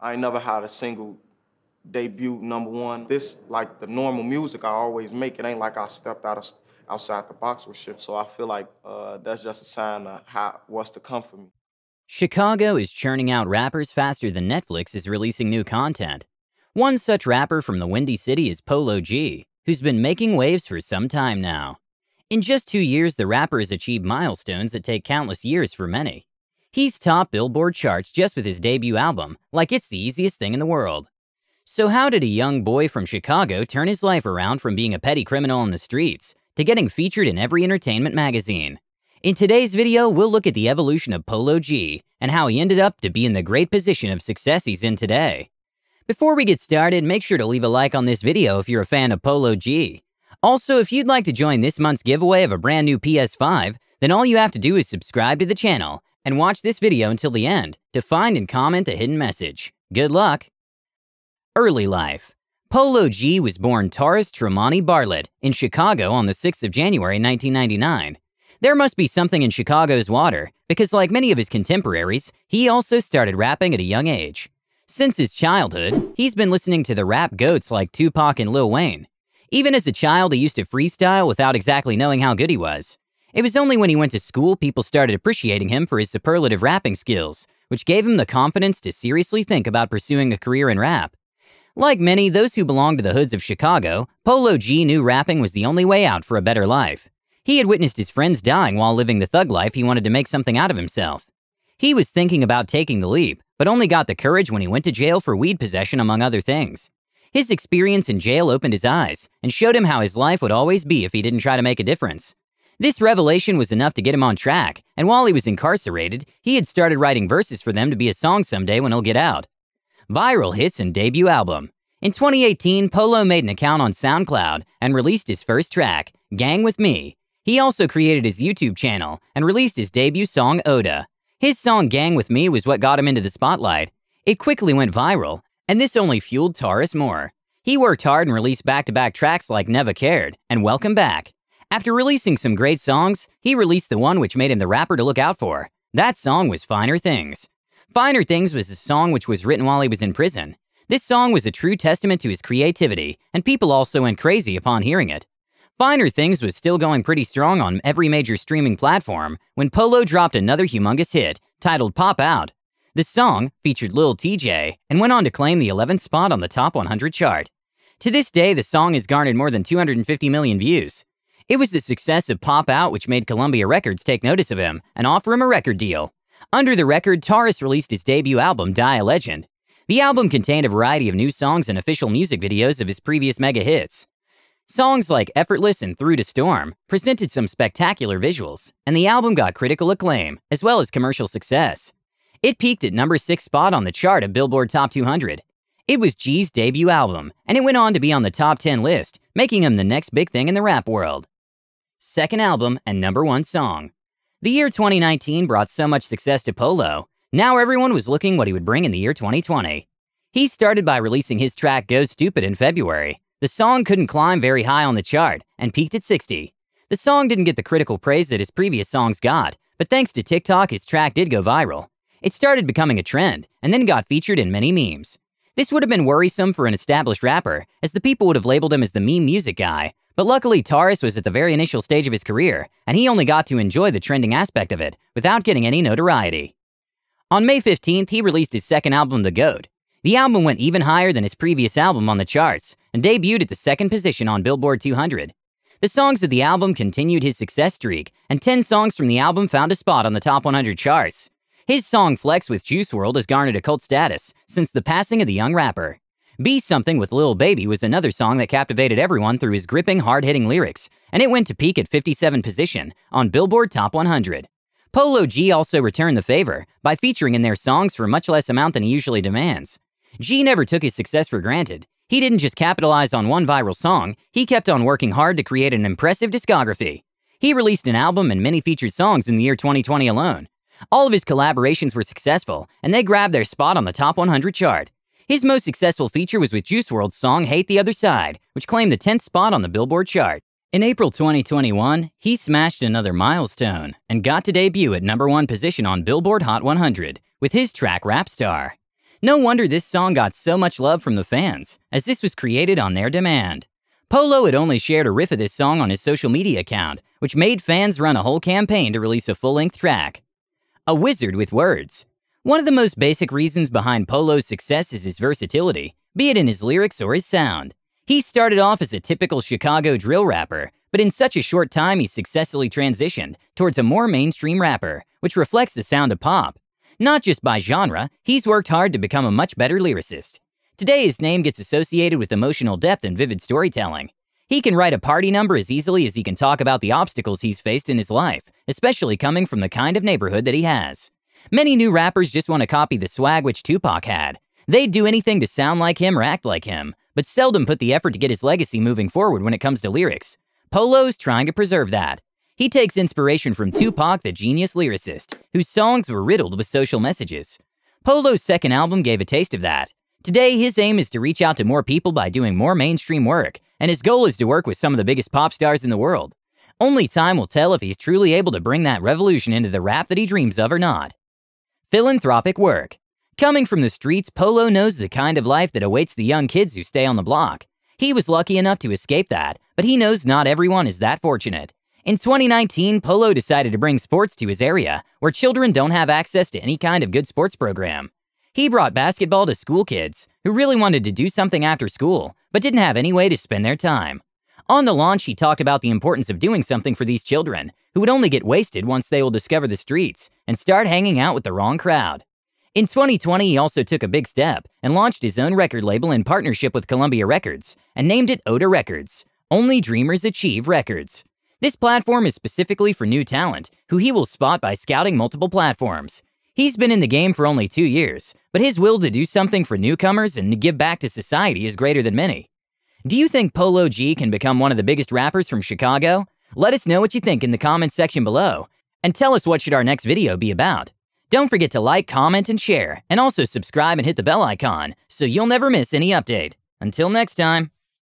I never had a single debut number one. This, like the normal music I always make, it ain't like I stepped out of, outside the box with shit. So I feel like uh, that's just a sign of how, what's to come for me. Chicago is churning out rappers faster than Netflix is releasing new content. One such rapper from the Windy City is Polo G, who's been making waves for some time now. In just two years, the rapper has achieved milestones that take countless years for many. He's topped Billboard charts just with his debut album, like it's the easiest thing in the world. So how did a young boy from Chicago turn his life around from being a petty criminal on the streets to getting featured in every entertainment magazine? In today's video, we'll look at the evolution of Polo G and how he ended up to be in the great position of success he's in today. Before we get started, make sure to leave a like on this video if you're a fan of Polo G. Also, if you'd like to join this month's giveaway of a brand new PS5, then all you have to do is subscribe to the channel and watch this video until the end to find and comment the hidden message. Good luck! Early Life Polo G was born Taurus Tremonti Bartlett in Chicago on the 6th of January 1999. There must be something in Chicago's water, because like many of his contemporaries, he also started rapping at a young age. Since his childhood, he's been listening to the rap goats like Tupac and Lil Wayne. Even as a child, he used to freestyle without exactly knowing how good he was. It was only when he went to school people started appreciating him for his superlative rapping skills, which gave him the confidence to seriously think about pursuing a career in rap. Like many, those who belonged to the hoods of Chicago, Polo G knew rapping was the only way out for a better life. He had witnessed his friends dying while living the thug life he wanted to make something out of himself. He was thinking about taking the leap, but only got the courage when he went to jail for weed possession, among other things. His experience in jail opened his eyes and showed him how his life would always be if he didn't try to make a difference. This revelation was enough to get him on track, and while he was incarcerated, he had started writing verses for them to be a song someday when he'll get out. Viral hits and debut album. In 2018, Polo made an account on SoundCloud and released his first track, Gang With Me. He also created his YouTube channel and released his debut song, Oda. His song Gang With Me was what got him into the spotlight. It quickly went viral, and this only fueled Taurus more. He worked hard and released back-to-back tracks like Never Cared and Welcome Back. After releasing some great songs, he released the one which made him the rapper to look out for. That song was Finer Things. Finer Things was a song which was written while he was in prison. This song was a true testament to his creativity, and people also went crazy upon hearing it. Finer Things was still going pretty strong on every major streaming platform when Polo dropped another humongous hit titled Pop Out. The song featured Lil TJ and went on to claim the 11th spot on the Top 100 chart. To this day, the song has garnered more than 250 million views. It was the success of Pop Out which made Columbia Records take notice of him and offer him a record deal. Under the record, Taurus released his debut album, Die a Legend. The album contained a variety of new songs and official music videos of his previous mega hits. Songs like Effortless and Through to Storm presented some spectacular visuals, and the album got critical acclaim, as well as commercial success. It peaked at number 6 spot on the chart of Billboard Top 200. It was G's debut album, and it went on to be on the top 10 list, making him the next big thing in the rap world second album, and number one song. The year 2019 brought so much success to Polo, now everyone was looking what he would bring in the year 2020. He started by releasing his track Go Stupid in February. The song couldn't climb very high on the chart and peaked at 60. The song didn't get the critical praise that his previous songs got, but thanks to TikTok, his track did go viral. It started becoming a trend and then got featured in many memes. This would have been worrisome for an established rapper, as the people would have labeled him as the meme music guy, but luckily, Taurus was at the very initial stage of his career, and he only got to enjoy the trending aspect of it without getting any notoriety. On May 15th, he released his second album, The Goat. The album went even higher than his previous album on the charts and debuted at the second position on Billboard 200. The songs of the album continued his success streak, and 10 songs from the album found a spot on the top 100 charts. His song Flex with Juice World has garnered a cult status since the passing of the young rapper. Be Something with Lil Baby was another song that captivated everyone through his gripping, hard hitting lyrics, and it went to peak at 57 position on Billboard Top 100. Polo G also returned the favor by featuring in their songs for much less amount than he usually demands. G never took his success for granted. He didn't just capitalize on one viral song, he kept on working hard to create an impressive discography. He released an album and many featured songs in the year 2020 alone. All of his collaborations were successful, and they grabbed their spot on the top 100 chart. His most successful feature was with Juice World's song Hate the Other Side, which claimed the 10th spot on the Billboard chart. In April 2021, he smashed another milestone and got to debut at number one position on Billboard Hot 100 with his track Rap Star. No wonder this song got so much love from the fans, as this was created on their demand. Polo had only shared a riff of this song on his social media account, which made fans run a whole campaign to release a full-length track. A wizard with words, one of the most basic reasons behind Polo's success is his versatility, be it in his lyrics or his sound. He started off as a typical Chicago drill rapper, but in such a short time he successfully transitioned towards a more mainstream rapper, which reflects the sound of pop. Not just by genre, he's worked hard to become a much better lyricist. Today his name gets associated with emotional depth and vivid storytelling. He can write a party number as easily as he can talk about the obstacles he's faced in his life, especially coming from the kind of neighborhood that he has. Many new rappers just want to copy the swag which Tupac had. They'd do anything to sound like him or act like him, but seldom put the effort to get his legacy moving forward when it comes to lyrics. Polo's trying to preserve that. He takes inspiration from Tupac the genius lyricist, whose songs were riddled with social messages. Polo's second album gave a taste of that. Today, his aim is to reach out to more people by doing more mainstream work, and his goal is to work with some of the biggest pop stars in the world. Only time will tell if he's truly able to bring that revolution into the rap that he dreams of or not. Philanthropic work. Coming from the streets, Polo knows the kind of life that awaits the young kids who stay on the block. He was lucky enough to escape that, but he knows not everyone is that fortunate. In 2019, Polo decided to bring sports to his area, where children don't have access to any kind of good sports program. He brought basketball to school kids, who really wanted to do something after school, but didn't have any way to spend their time. On the launch, he talked about the importance of doing something for these children, who would only get wasted once they will discover the streets, and start hanging out with the wrong crowd. In 2020, he also took a big step and launched his own record label in partnership with Columbia Records and named it Oda Records, Only Dreamers Achieve Records. This platform is specifically for new talent, who he will spot by scouting multiple platforms. He's been in the game for only two years, but his will to do something for newcomers and to give back to society is greater than many. Do you think Polo G can become one of the biggest rappers from Chicago? Let us know what you think in the comments section below, and tell us what should our next video be about. Don't forget to like, comment, and share, and also subscribe and hit the bell icon so you'll never miss any update. Until next time.